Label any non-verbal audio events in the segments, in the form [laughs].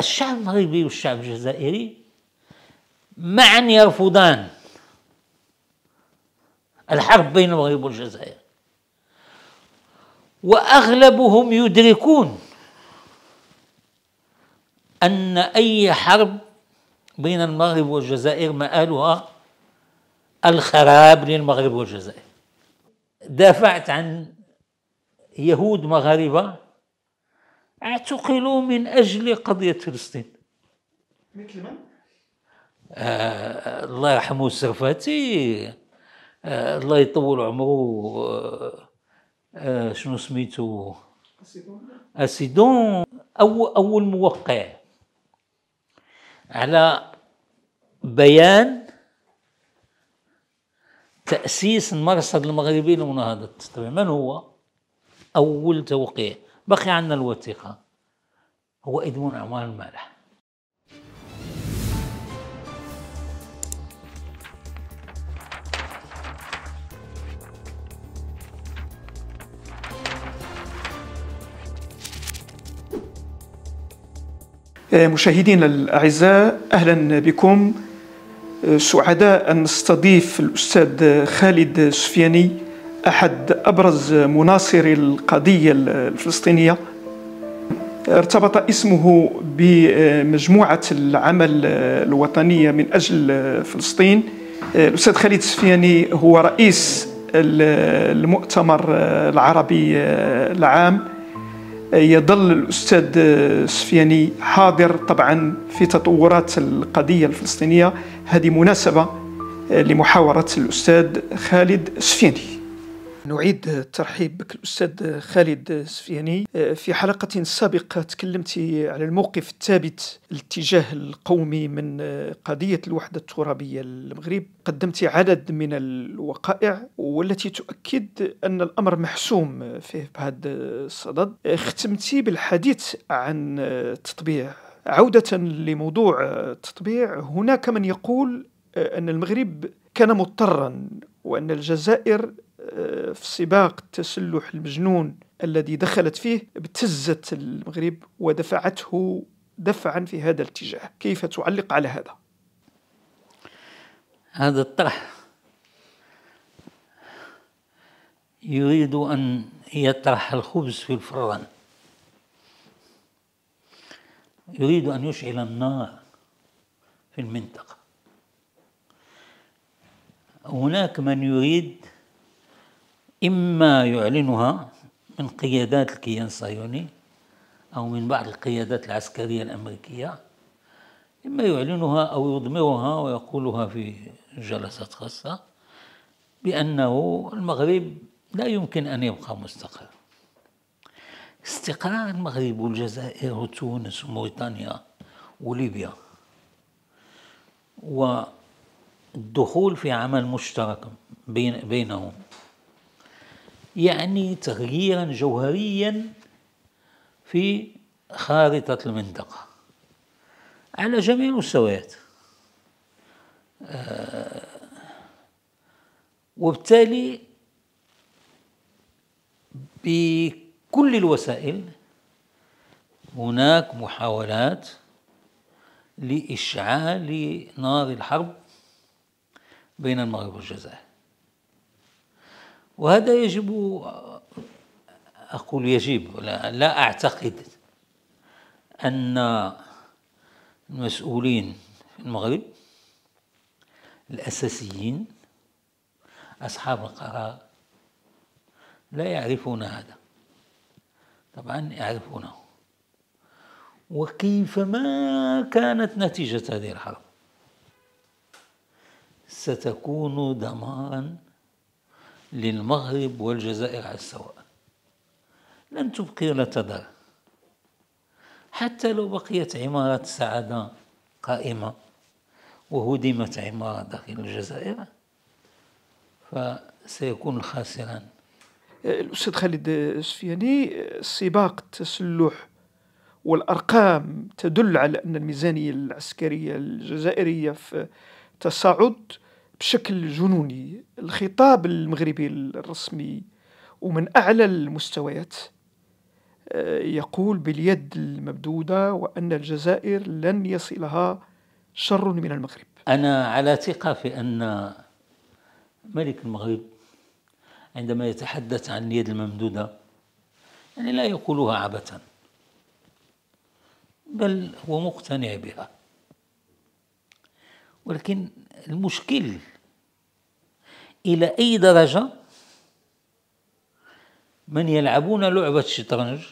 الشعب المغربي والشعب الجزائري معا يرفضان الحرب بين المغرب والجزائر واغلبهم يدركون ان اي حرب بين المغرب والجزائر مآلها الخراب للمغرب والجزائر دافعت عن يهود مغاربه اعتقلوا من أجل قضية فلسطين مثل من؟ آه الله يرحمه السرفاتي آه الله يطول عمره آه, آه، شنو سميتو أسيدون أو أول موقع على بيان تأسيس المرصد المغربي لمناهضة من هو؟ أول توقيع بقي عنا الوثيقة هو إدمان أعمال المالح إيه، مشاهدينا الأعزاء أهلا بكم إيه، سعداء أن نستضيف الأستاذ خالد سفياني أحد أبرز مناصري القضية الفلسطينية ارتبط اسمه بمجموعة العمل الوطنية من أجل فلسطين الأستاذ خالد السفياني هو رئيس المؤتمر العربي العام يظل الأستاذ سفياني حاضر طبعا في تطورات القضية الفلسطينية هذه مناسبة لمحاورة الأستاذ خالد السفياني نعيد الترحيب بك الأستاذ خالد السفياني آه، في حلقة سابقة تكلمت على الموقف الثابت الاتجاه القومي من آه، قضية الوحدة الترابية للمغرب قدمت عدد من الوقائع والتي تؤكد أن الأمر محسوم فيه بهذا الصدد آه، ختمت بالحديث عن التطبيع عودة لموضوع التطبيع هناك من يقول أن المغرب كان مضطرا وأن الجزائر آه، في سباق التسلح المجنون الذي دخلت فيه ابتزت المغرب ودفعته دفعا في هذا الاتجاه كيف تعلق على هذا هذا الطرح يريد أن يطرح الخبز في الفران يريد أن يشعل النار في المنطقة هناك من يريد إما يعلنها من قيادات الكيان الصهيوني أو من بعض القيادات العسكرية الأمريكية إما يعلنها أو يضمرها ويقولها في جلسات خاصة بأنه المغرب لا يمكن أن يبقى مستقر استقرار المغرب والجزائر وتونس وموريتانيا وليبيا والدخول في عمل مشترك بين بينهم يعني تغييرا جوهريا في خارطة المنطقة على جميع المستويات آه، وبالتالي بكل الوسائل هناك محاولات لإشعال نار الحرب بين المغرب والجزائر وهذا يجب أقول يجب لا, أعتقد أن المسؤولين في المغرب الأساسيين أصحاب القرار لا يعرفون هذا طبعا يعرفونه وكيفما كانت نتيجة هذه الحرب ستكون دمارا للمغرب والجزائر على السواء لن تبقي ولا تدر حتى لو بقيت عمارة السعادة قائمة وهدمت عمارة داخل الجزائر فسيكون خاسرا الأستاذ خالد السفياني سباق التسلح والأرقام تدل على أن الميزانية العسكرية الجزائرية في تصاعد بشكل جنوني الخطاب المغربي الرسمي ومن أعلى المستويات آه، يقول باليد الممدودة وأن الجزائر لن يصلها شر من المغرب أنا على ثقة في أن ملك المغرب عندما يتحدث عن اليد الممدودة يعني لا يقولها عبثا بل هو مقتنع بها ولكن المشكل إلى أي درجة من يلعبون لعبة الشطرنج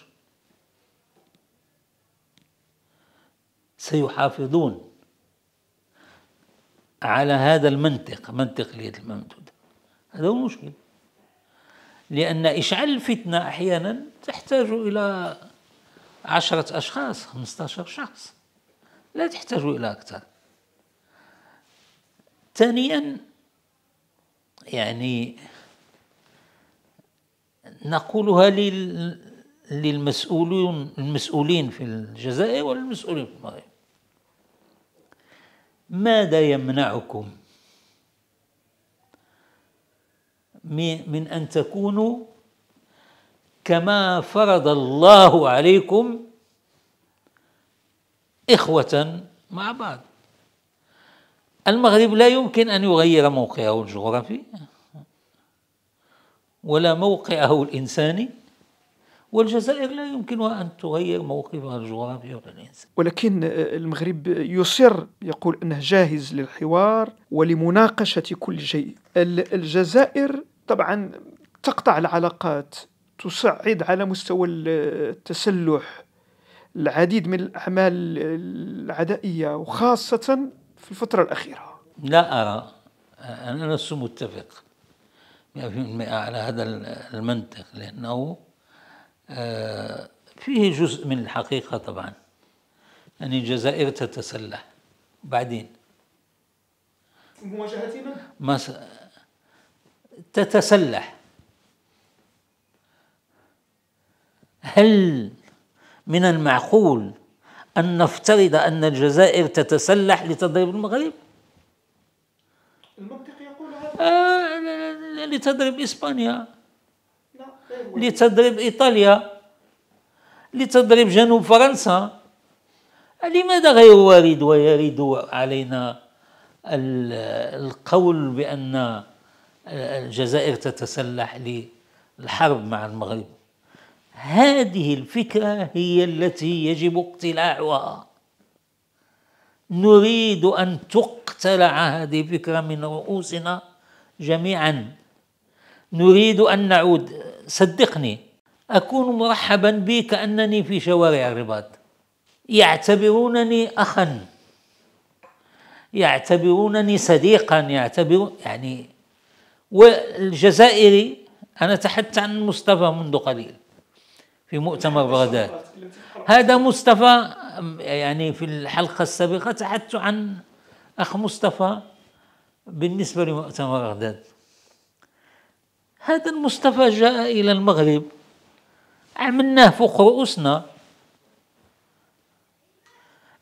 سيحافظون على هذا المنطق منطق اليد الممدودة هذا هو المشكل لأن إشعال الفتنة أحيانا تحتاج إلى عشرة أشخاص عشر شخص لا تحتاج إلى أكثر ثانيا يعني نقولها للمسؤولين المسؤولين في الجزائر والمسؤولين في المغرب ماذا يمنعكم من أن تكونوا كما فرض الله عليكم إخوة مع بعض المغرب لا يمكن أن يغير موقعه الجغرافي ولا موقعه الإنساني والجزائر لا يمكنها أن تغير موقفها الجغرافي ولا الإنساني ولكن آه، المغرب يصر يقول أنه جاهز للحوار ولمناقشة كل شيء الجزائر طبعا تقطع العلاقات تصعد على مستوى التسلح العديد من الأعمال العدائية وخاصة في الفترة الأخيرة لا أرى أنا لست متفق 100% على هذا المنطق لأنه آه، فيه جزء من الحقيقة طبعا يعني الجزائر تتسلح بعدين مواجهة من؟ تتسلح هل من المعقول أن نفترض أن الجزائر تتسلح لتضرب المغرب المنطق يقول هذا آه لتضرب إسبانيا لتضرب إيطاليا لتضرب جنوب فرنسا لماذا غير وارد ويرد علينا القول بأن الجزائر تتسلح للحرب مع المغرب هذه الفكره هي التي يجب اقتلاعها نريد ان تقتلع هذه الفكره من رؤوسنا جميعا نريد ان نعود صدقني اكون مرحبا بي كانني في شوارع الرباط يعتبرونني اخا يعتبرونني صديقا يعتبر يعني والجزائري انا تحدثت عن مصطفى منذ قليل في مؤتمر بغداد هذا مصطفى يعني في الحلقة السابقة تحدثت عن أخ مصطفى بالنسبة لمؤتمر بغداد هذا المصطفى جاء إلى المغرب عملناه فوق رؤوسنا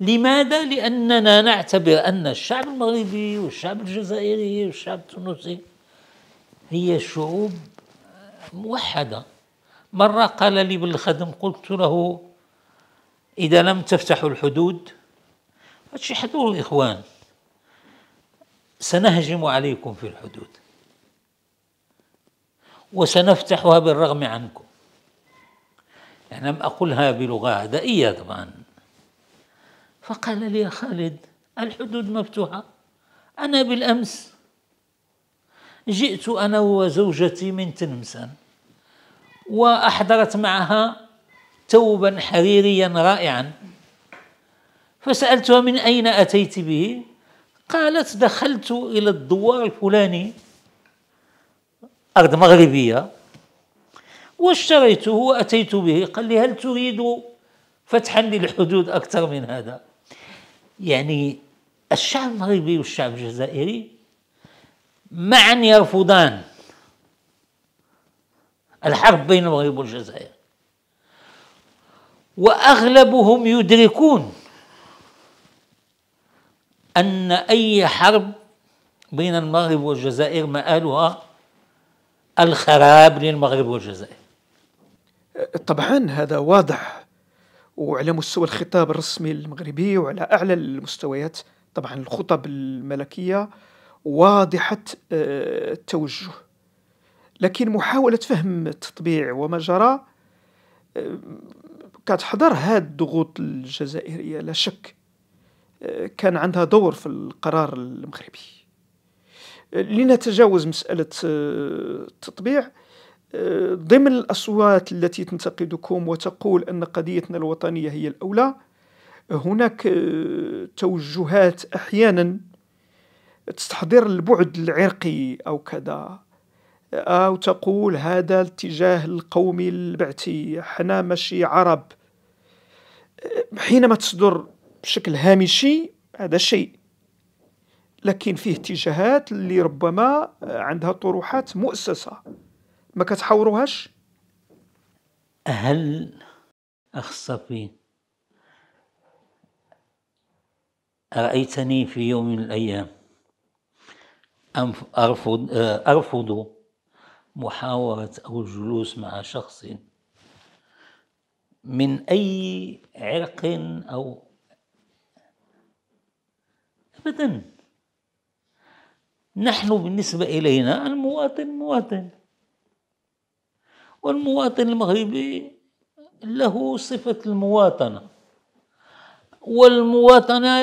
لماذا؟ لأننا نعتبر أن الشعب المغربي والشعب الجزائري والشعب التونسي هي شعوب موحده مرة قال لي بالخدم قلت له إذا لم تفتحوا الحدود هادشي الإخوان سنهجم عليكم في الحدود وسنفتحها بالرغم عنكم يعني لم أقلها بلغة عدائية طبعا فقال لي يا خالد الحدود مفتوحة أنا بالأمس جئت أنا وزوجتي من تلمسان وأحضرت معها ثوبا حريريا رائعا فسألتها من أين أتيت به قالت دخلت إلى الدوار الفلاني أرض مغربية واشتريته وأتيت به قال لي هل تريد فتحا للحدود أكثر من هذا يعني الشعب المغربي والشعب الجزائري معا يرفضان الحرب بين المغرب والجزائر واغلبهم يدركون ان اي حرب بين المغرب والجزائر مآلها الخراب للمغرب والجزائر طبعا هذا واضح وعلى مستوى الخطاب الرسمي المغربي وعلى اعلى المستويات طبعا الخطب الملكيه واضحه آه، التوجه لكن محاولة فهم التطبيع وما جرى آه، كتحضر هاد الضغوط الجزائرية لا شك آه، كان عندها دور في القرار المغربي آه، لنتجاوز مسألة التطبيع ضمن الأصوات التي تنتقدكم وتقول أن قضيتنا الوطنية هي الأولى هناك توجهات أحيانا تستحضر البعد العرقي أو كذا أو تقول هذا الاتجاه القومي البعثي حنا ماشي عرب حينما تصدر بشكل هامشي هذا شيء لكن فيه اتجاهات اللي ربما عندها طروحات مؤسسة ما كتحاوروهاش هل أخ صفي رأيتني في يوم من الأيام أرفض أرفض محاورة أو الجلوس مع شخص من أي عرق أو أبدا نحن بالنسبة إلينا المواطن مواطن والمواطن المغربي له صفة المواطنة والمواطنة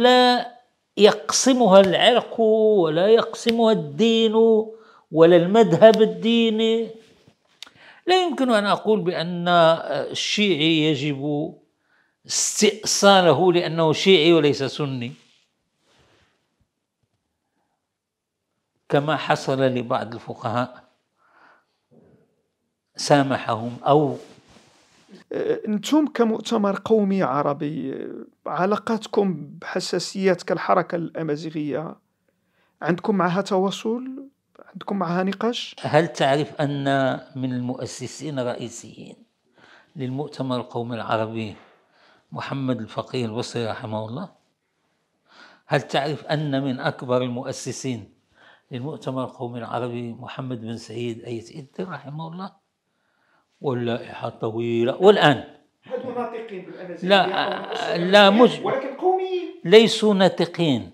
لا يقسمها العرق ولا يقسمها الدين ولا المذهب الديني لا يمكن أن أقول بأن الشيعي يجب استئصاله لأنه شيعي وليس سني كما حصل لبعض الفقهاء سامحهم أو انتم كمؤتمر قومي عربي علاقاتكم بحساسيات كالحركه الامازيغيه عندكم معها تواصل عندكم معها نقاش؟ هل تعرف أن من المؤسسين الرئيسيين للمؤتمر القومي العربي محمد الفقيه البصري رحمه الله؟ هل تعرف أن من أكبر المؤسسين للمؤتمر القومي العربي محمد بن سعيد أيت إدن رحمه الله؟ واللائحة طويلة والآن هل ناطقين لا لا مش ولكن قوميين ليسوا ناطقين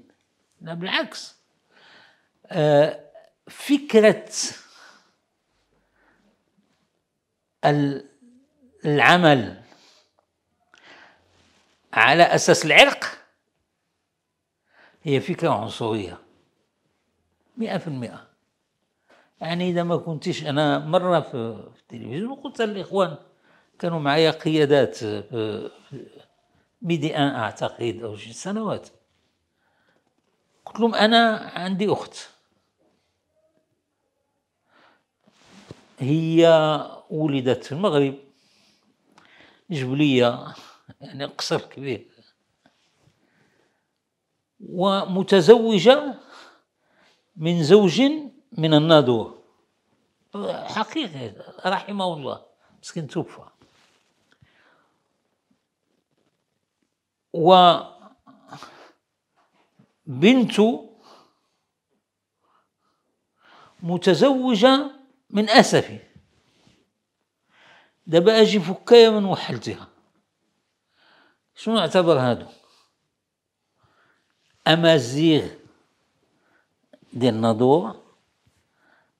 لا بالعكس آه فكرة العمل على أساس العرق هي فكرة عنصرية مئة في المئة يعني إذا ما كنتش أنا مرة في التلفزيون قلت للإخوان كانوا معايا قيادات ميدي أن أعتقد أو شي سنوات قلت لهم أنا عندي أخت هي ولدت في المغرب جبلية يعني قصر كبير ومتزوجة من زوج من النادوة حقيقة رحمه الله مسكين توفى وبنت متزوجة من أسفي دابا أجي فكاية من وحلتها شنو نعتبر هادو أمازيغ ديال النضور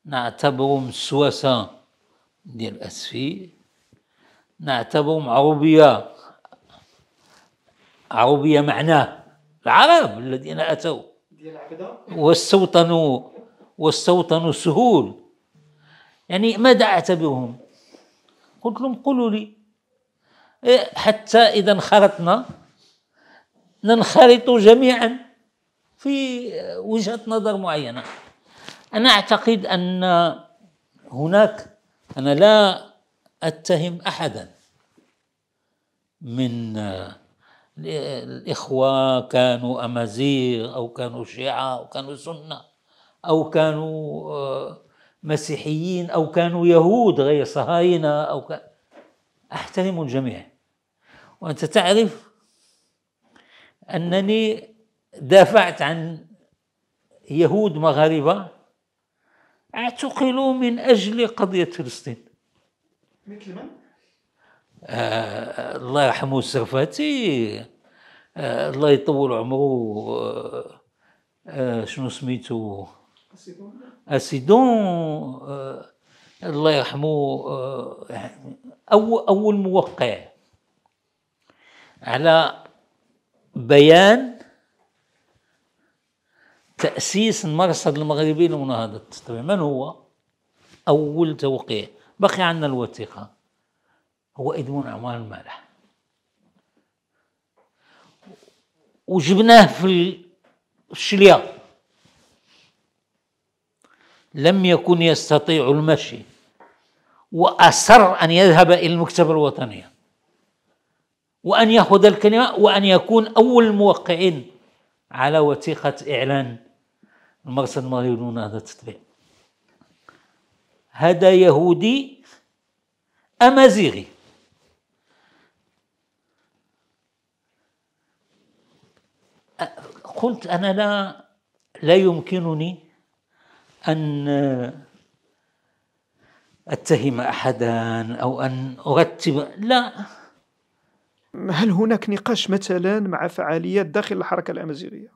نعتبرهم سواسة ديال أسفي نعتبرهم عربية عربية معناه العرب الذين أتوا واستوطنوا واستوطنوا سهول يعني ماذا أعتبرهم قلت لهم قولوا لي إيه، حتى إذا انخرطنا ننخرط جميعا في وجهة نظر معينة أنا أعتقد أن هناك أنا لا أتهم أحدا من الإخوة كانوا أمازيغ أو كانوا شيعة أو كانوا سنة أو كانوا آه، مسيحيين أو كانوا يهود غير صهاينة أو كان أحترم الجميع وأنت تعرف أنني دافعت عن يهود مغاربة اعتقلوا من أجل قضية فلسطين مثل من؟ آه الله يرحمه السرفاتي آه الله يطول عمره آه, آه، شنو سميتو أسيدون آه، الله يرحمه آه، أول أول موقع على بيان تأسيس المرصد المغربي لمناهضة طبعا من هو؟ أول توقيع بقي عندنا الوثيقة هو إدمون عمار المالح وجبناه في الشليا لم يكن يستطيع المشي وأصر أن يذهب إلى المكتبة الوطنية وأن يأخذ الكلمة وأن يكون أول الموقعين على وثيقة إعلان المرصد المغربي دون هذا التطبيع هذا يهودي أمازيغي قلت أنا لا لا يمكنني أن أتهم أحدا أو أن أرتب لا هل هناك نقاش مثلا مع فعاليات داخل الحركة الأمازيغية؟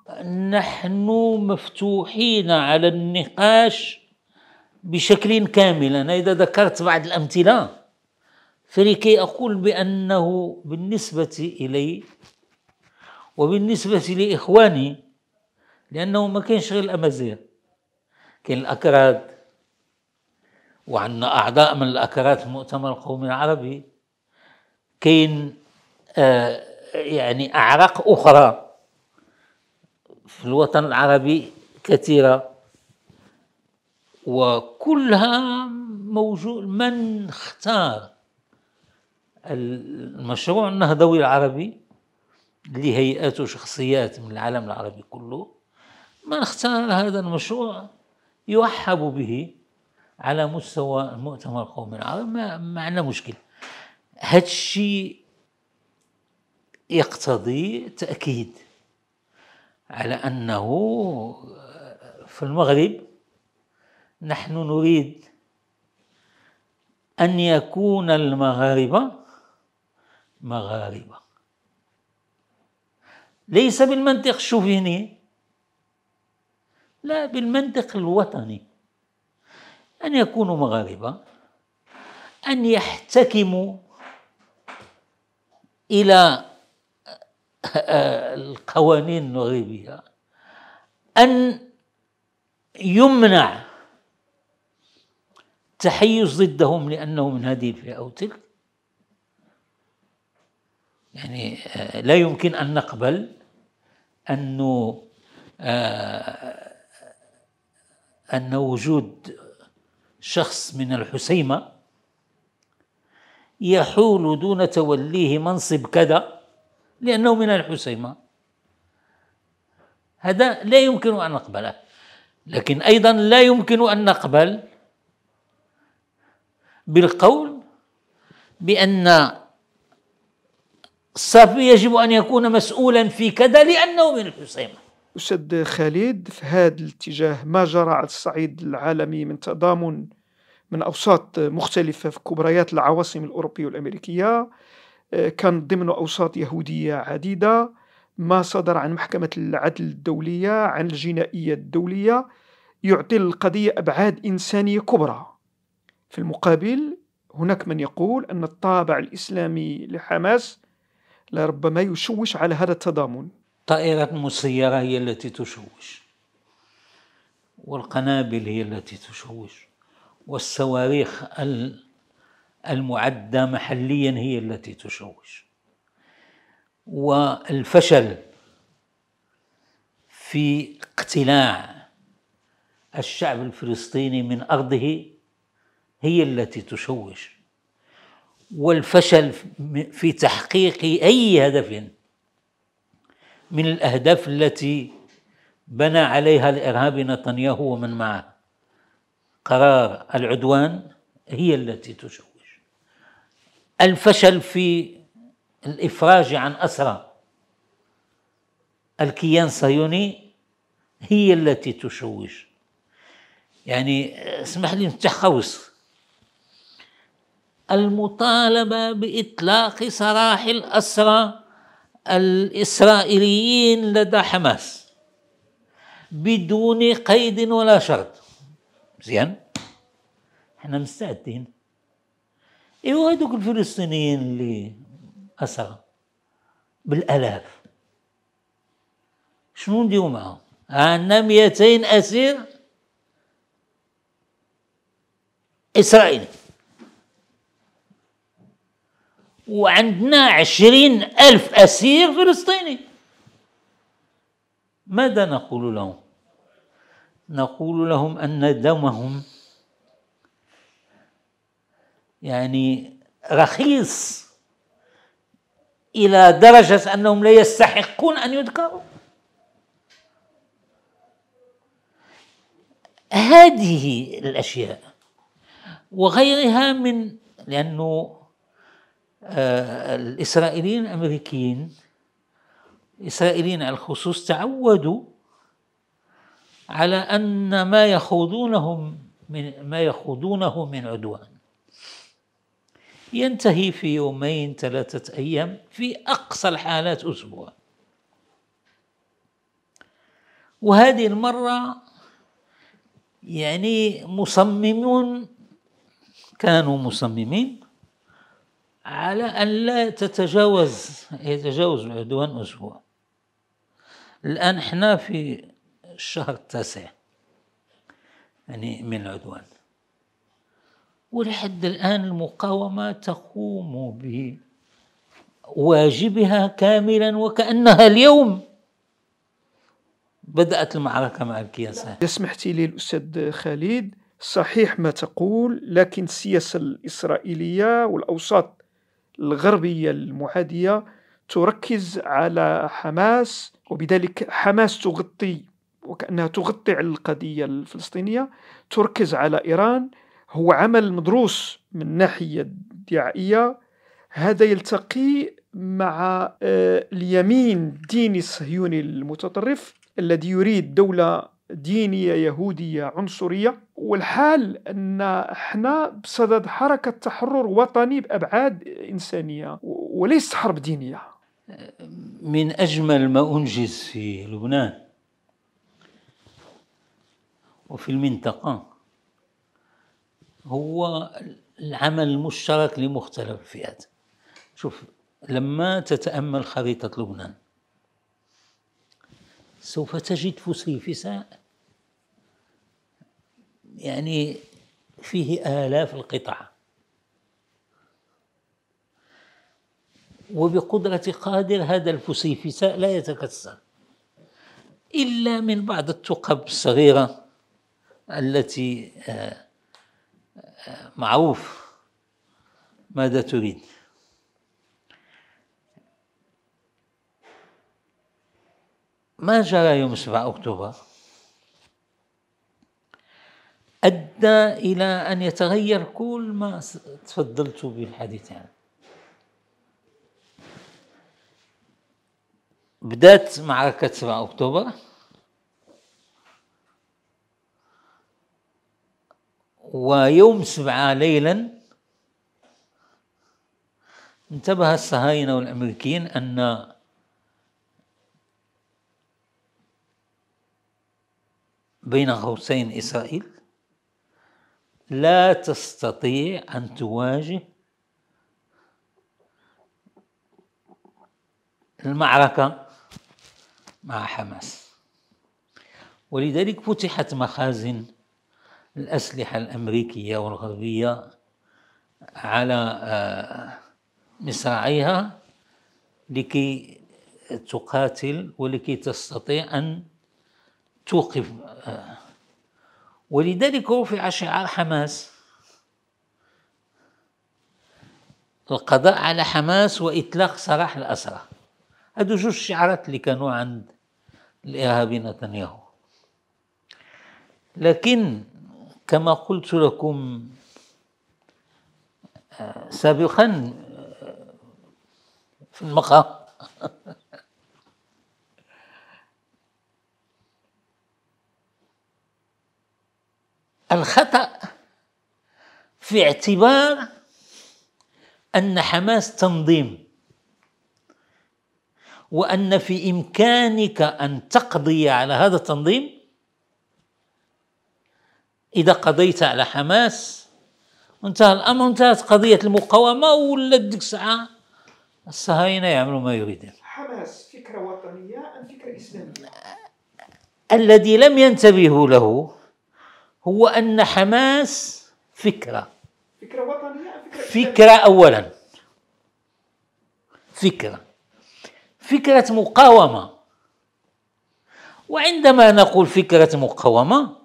نحن مفتوحين على النقاش بشكل كامل أنا إذا ذكرت بعض الأمثلة فلكي أقول بأنه بالنسبة إلي وبالنسبة لإخواني لأنه ما كانش غير الأمازيغ كان الأكراد وعندنا أعضاء من الأكراد في المؤتمر القومي العربي كان آه يعني أعراق أخرى في الوطن العربي كثيرة وكلها موجود من اختار المشروع النهضوي العربي لهيئات وشخصيات من العالم العربي كله من اختار هذا المشروع يرحب به على مستوى المؤتمر القومي العربي ما, ما عندنا مشكل هذا الشيء يقتضي تأكيد على أنه في المغرب نحن نريد أن يكون المغاربة مغاربة ليس بالمنطق الشوفيني لا بالمنطق الوطني أن يكونوا مغاربة أن يحتكموا إلى القوانين المغربية أن يمنع تحيز ضدهم لأنه من هذه الفئة أو تلك يعني آه، لا يمكن أن نقبل أنه آه، أن وجود شخص من الحسيمة يحول دون توليه منصب كذا لأنه من الحسيمة هذا لا يمكن أن نقبله لكن أيضا لا يمكن أن نقبل بالقول بأن الصافي يجب أن يكون مسؤولا في كذا لأنه من الحسيمة أستاذ خالد في هذا الاتجاه ما جرى على الصعيد العالمي من تضامن من أوساط مختلفة في كبريات العواصم الأوروبية والأمريكية آه، كان ضمن أوساط يهودية عديدة ما صدر عن محكمة العدل الدولية عن الجنائية الدولية يعطي القضية أبعاد إنسانية كبرى في المقابل هناك من يقول أن الطابع الإسلامي لحماس لربما يشوش على هذا التضامن طائرة مسيرة هي التي تشوش والقنابل هي التي تشوش والصواريخ المعدة محليا هي التي تشوش والفشل في اقتلاع الشعب الفلسطيني من أرضه هي التي تشوش والفشل في تحقيق أي هدف من الأهداف التي بنى عليها الإرهابي نتنياهو ومن معه قرار العدوان هي التي تشوش الفشل في الإفراج عن أسرى الكيان الصهيوني هي التي تشوش يعني اسمح لي قوس المطالبة بإطلاق سراح الأسرى الإسرائيليين لدى حماس بدون قيد ولا شرط زين احنا مستعدين ايوا هذوك الفلسطينيين اللي اسرى بالالاف شنو نديرو معاهم عندنا 200 اسير اسرائيلي وعندنا عشرين ألف أسير فلسطيني ماذا نقول لهم؟ نقول لهم أن دمهم يعني رخيص إلى درجة أنهم لا يستحقون أن يذكروا هذه الأشياء وغيرها من لأنه آه، الإسرائيليين الأمريكيين الإسرائيليين على الخصوص تعودوا على أن ما يخوضونهم من ما يخوضونه من عدوان ينتهي في يومين ثلاثة أيام في أقصى الحالات أسبوع وهذه المرة يعني مصممون كانوا مصممين على أن لا تتجاوز يتجاوز العدوان أسبوع الآن احنا في الشهر التاسع يعني من العدوان ولحد الآن المقاومة تقوم بواجبها كاملا وكأنها اليوم بدأت المعركة مع الكياسة إذا سمحتي لي الأستاذ خالد صحيح ما تقول لكن السياسة الإسرائيلية والأوساط الغربية المعادية تركز على حماس وبذلك حماس تغطي وكأنها تغطي على القضية الفلسطينية تركز على إيران هو عمل مدروس من ناحية الدعائية هذا يلتقي مع آه، اليمين الديني الصهيوني المتطرف الذي يريد دولة دينية يهودية عنصرية والحال ان احنا بصدد حركه تحرر وطني بابعاد انسانيه وليس حرب دينيه من اجمل ما انجز في لبنان وفي المنطقه هو العمل المشترك لمختلف الفئات شوف لما تتامل خريطه لبنان سوف تجد فسيفساء يعني فيه آلاف القطع وبقدرة قادر هذا الفسيفساء لا يتكسر إلا من بعض التقب الصغيرة التي آه، آه، معروف ماذا تريد ما جرى يوم 7 أكتوبر أدى إلى أن يتغير كل ما تفضلت بالحديث عنه بدأت معركة 7 أكتوبر ويوم سبعة ليلا انتبه الصهاينة والأمريكيين أن بين قوسين إسرائيل لا تستطيع أن تواجه المعركة مع حماس ولذلك فتحت مخازن الأسلحة الأمريكية والغربية على آه، مصراعيها لكي تقاتل ولكي تستطيع أن توقف آه، ولذلك هو في شعار حماس القضاء على حماس وإطلاق سراح الأسرى هادو جوج الشعارات اللي كانوا عند الإرهابي نتنياهو لكن كما قلت لكم آه، سابقا آه، في المقام [laughs] في اعتبار أن حماس تنظيم وأن في إمكانك أن تقضي على هذا التنظيم إذا قضيت على حماس انتهى الأمر انتهت قضية المقاومة ولا ديك الساعة الصهاينة يعملوا ما يريدون حماس فكرة وطنية أم فكرة إسلامية؟ الذي لم ينتبهوا له هو أن حماس فكرة فكرة أولا فكرة فكرة مقاومة وعندما نقول فكرة مقاومة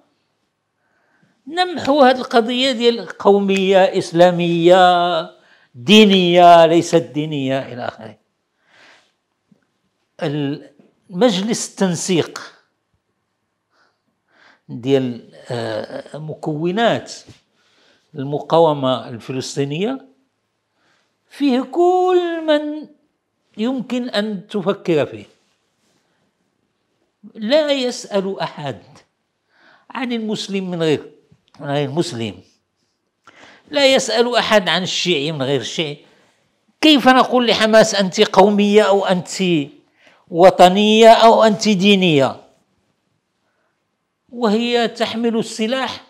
نمحو هذه القضية ديال قومية إسلامية دينية ليست دينية إلى آخره مجلس التنسيق ديال آه، مكونات المقاومة الفلسطينية فيه كل من يمكن أن تفكر فيه لا يسأل أحد عن المسلم من غير غير مسلم لا يسأل أحد عن الشيعي من غير الشيعي كيف نقول لحماس أنت قومية أو أنت وطنية أو أنت دينية وهي تحمل السلاح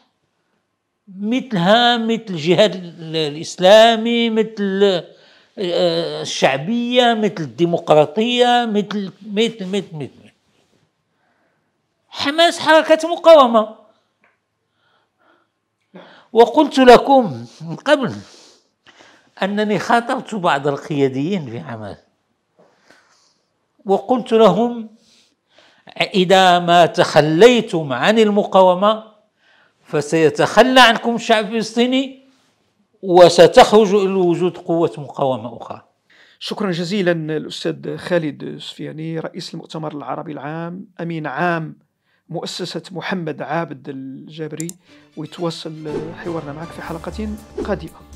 مثلها مثل الجهاد الاسلامي مثل آه، الشعبيه مثل الديمقراطيه مثل مثل مثل مثل حماس حركه مقاومه وقلت لكم من قبل انني خاطبت بعض القياديين في حماس وقلت لهم اذا ما تخليتم عن المقاومه فسيتخلى عنكم الشعب الفلسطيني وستخرج الى وجود قوه مقاومه اخرى شكرا جزيلا الاستاذ خالد سفياني رئيس المؤتمر العربي العام امين عام مؤسسه محمد عابد الجابري ويتواصل حوارنا معك في حلقه قادمه